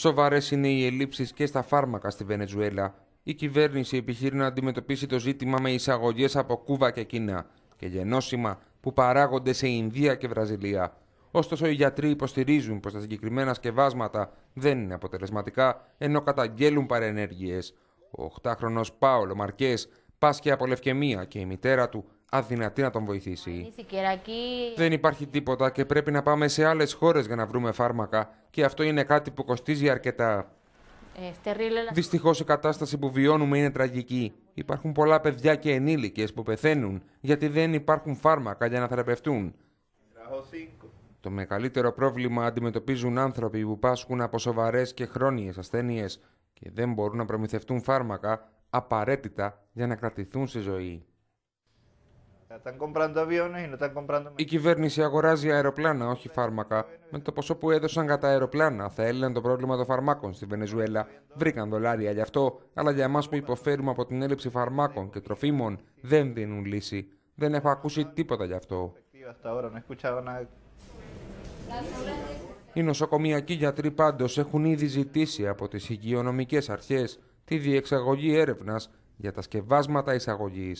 Σοβαρές είναι οι ελλείψεις και στα φάρμακα στη Βενεζουέλα. Η κυβέρνηση επιχείρει να αντιμετωπίσει το ζήτημα με εισαγωγές από Κούβα και Κίνα και γενώσιμα που παράγονται σε Ινδία και Βραζιλία. Ωστόσο, οι γιατροί υποστηρίζουν πως τα συγκεκριμένα σκευάσματα δεν είναι αποτελεσματικά, ενώ καταγγέλουν παρενέργειες. Ο 8χρονο Πάολο Μαρκές πάσχει από λευκαιμία και η μητέρα του αδυνατή να τον βοηθήσει. Δεν υπάρχει τίποτα και πρέπει να πάμε σε άλλες χώρες για να βρούμε φάρμακα και αυτό είναι κάτι που κοστίζει αρκετά. Ε, Δυστυχώς η κατάσταση που βιώνουμε είναι τραγική. Υπάρχουν πολλά παιδιά και ενήλικες που πεθαίνουν γιατί δεν υπάρχουν φάρμακα για να θεραπευτούν. Το μεγαλύτερο πρόβλημα αντιμετωπίζουν άνθρωποι που πάσχουν από σοβαρές και χρόνιες ασθένειες και δεν μπορούν να προμηθευτούν φάρμακα απαραίτητα για να κρατηθούν στη ζωή. Η κυβέρνηση αγοράζει αεροπλάνα, όχι φάρμακα. Με το ποσό που έδωσαν κατά αεροπλάνα θα έλυναν το πρόβλημα των φαρμάκων στη Βενεζουέλα. Βρήκαν δολάρια γι' αυτό, αλλά για εμάς που υποφέρουμε από την έλλειψη φαρμάκων και τροφίμων δεν δίνουν λύση. Δεν έχω ακούσει τίποτα γι' αυτό. Οι νοσοκομιακοί γιατροί πάντως έχουν ήδη ζητήσει από τις υγειονομικές αρχές τη διεξαγωγή έρευνας για τα σκευάσματα εισαγωγής.